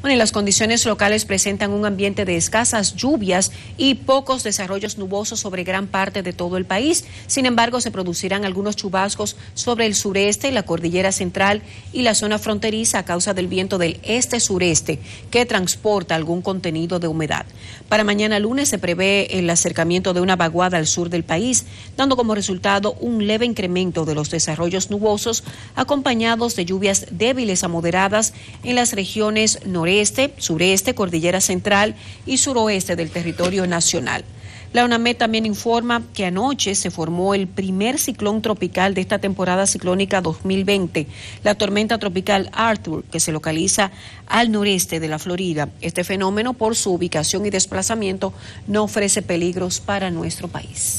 Bueno, las condiciones locales presentan un ambiente de escasas lluvias y pocos desarrollos nubosos sobre gran parte de todo el país. Sin embargo, se producirán algunos chubascos sobre el sureste, la cordillera central y la zona fronteriza a causa del viento del este-sureste que transporta algún contenido de humedad. Para mañana lunes se prevé el acercamiento de una vaguada al sur del país, dando como resultado un leve incremento de los desarrollos nubosos acompañados de lluvias débiles a moderadas en las regiones noreste este, sureste, cordillera central y suroeste del territorio nacional. La UNAMED también informa que anoche se formó el primer ciclón tropical de esta temporada ciclónica 2020, la tormenta tropical Arthur, que se localiza al noreste de la Florida. Este fenómeno, por su ubicación y desplazamiento, no ofrece peligros para nuestro país.